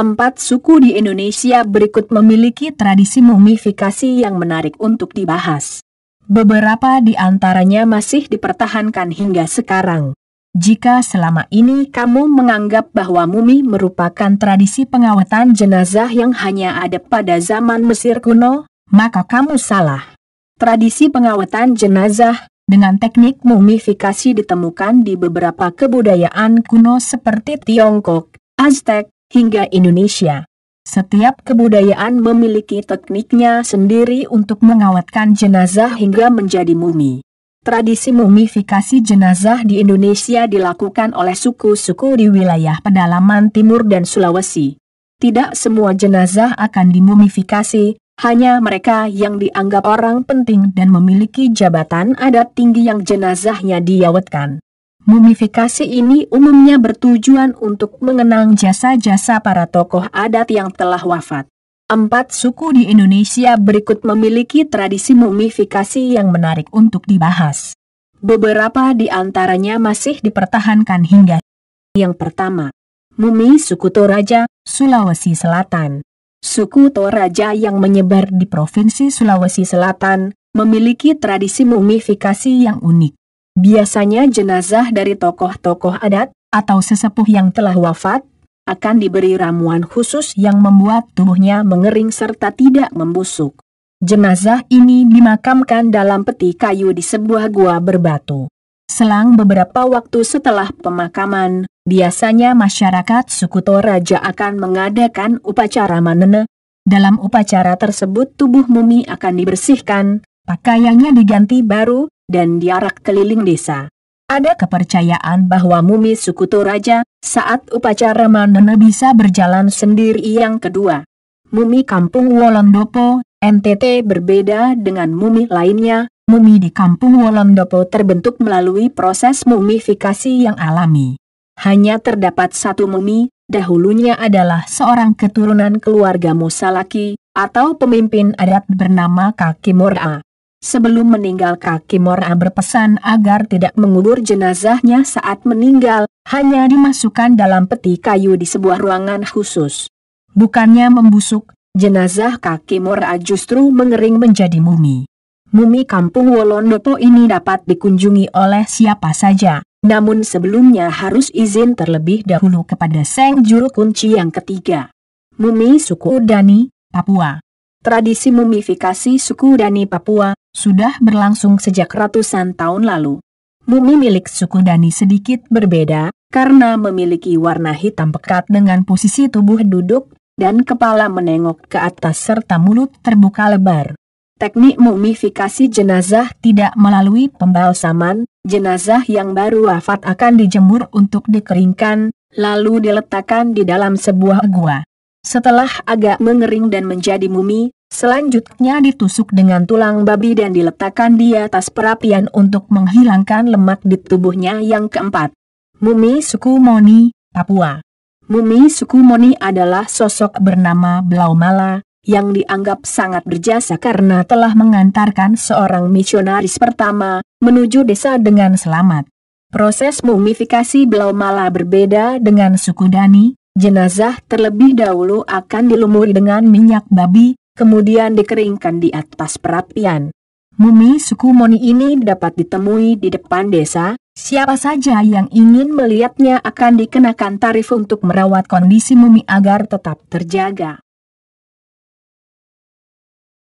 Empat suku di Indonesia berikut memiliki tradisi mumifikasi yang menarik untuk dibahas. Beberapa di antaranya masih dipertahankan hingga sekarang. Jika selama ini kamu menganggap bahwa mumi merupakan tradisi pengawetan jenazah yang hanya ada pada zaman Mesir kuno, maka kamu salah. Tradisi pengawetan jenazah dengan teknik mumifikasi ditemukan di beberapa kebudayaan kuno seperti Tiongkok, Aztec, hingga Indonesia. Setiap kebudayaan memiliki tekniknya sendiri untuk mengawetkan jenazah hingga menjadi mumi. Tradisi mumifikasi jenazah di Indonesia dilakukan oleh suku-suku di wilayah pedalaman timur dan Sulawesi. Tidak semua jenazah akan dimumifikasi, hanya mereka yang dianggap orang penting dan memiliki jabatan adat tinggi yang jenazahnya diawetkan. Mumifikasi ini umumnya bertujuan untuk mengenang jasa-jasa para tokoh adat yang telah wafat. Empat suku di Indonesia berikut memiliki tradisi mumifikasi yang menarik untuk dibahas. Beberapa di antaranya masih dipertahankan hingga yang pertama, mumi suku Toraja, Sulawesi Selatan. Suku Toraja yang menyebar di Provinsi Sulawesi Selatan memiliki tradisi mumifikasi yang unik. Biasanya jenazah dari tokoh-tokoh adat atau sesepuh yang telah wafat akan diberi ramuan khusus yang membuat tubuhnya mengering serta tidak membusuk. Jenazah ini dimakamkan dalam peti kayu di sebuah gua berbatu. Selang beberapa waktu setelah pemakaman, biasanya masyarakat suku Toraja akan mengadakan upacara manene. Dalam upacara tersebut tubuh mumi akan dibersihkan, Pakaiannya diganti baru dan diarak keliling desa. Ada kepercayaan bahwa mumi suku Toraja saat upacara Manana bisa berjalan sendiri yang kedua. Mumi kampung Wolondopo, NTT berbeda dengan mumi lainnya, mumi di kampung Wolondopo terbentuk melalui proses mumifikasi yang alami. Hanya terdapat satu mumi, dahulunya adalah seorang keturunan keluarga Musalaki atau pemimpin adat bernama Kakimura. Sebelum meninggal kaki Mora berpesan agar tidak mengubur jenazahnya saat meninggal, hanya dimasukkan dalam peti kayu di sebuah ruangan khusus. Bukannya membusuk, jenazah kaki Mora justru mengering menjadi mumi. Mumi kampung Wolondopo ini dapat dikunjungi oleh siapa saja, namun sebelumnya harus izin terlebih dahulu kepada Seng Juru Kunci yang ketiga. Mumi Suku Dani, Papua Tradisi mumifikasi suku Dani Papua sudah berlangsung sejak ratusan tahun lalu. Mumi milik suku Dani sedikit berbeda karena memiliki warna hitam pekat dengan posisi tubuh duduk dan kepala menengok ke atas serta mulut terbuka lebar. Teknik mumifikasi jenazah tidak melalui pembalsaman, jenazah yang baru wafat akan dijemur untuk dikeringkan, lalu diletakkan di dalam sebuah gua. Setelah agak mengering dan menjadi mumi, selanjutnya ditusuk dengan tulang babi dan diletakkan di atas perapian untuk menghilangkan lemak di tubuhnya yang keempat. Mumi suku Moni, Papua Mumi suku Moni adalah sosok bernama Blaumala, yang dianggap sangat berjasa karena telah mengantarkan seorang misionaris pertama menuju desa dengan selamat. Proses mumifikasi Blaumala berbeda dengan suku Dani, Jenazah terlebih dahulu akan dilumuri dengan minyak babi, kemudian dikeringkan di atas perapian. Mumi suku Moni ini dapat ditemui di depan desa, siapa saja yang ingin melihatnya akan dikenakan tarif untuk merawat kondisi mumi agar tetap terjaga.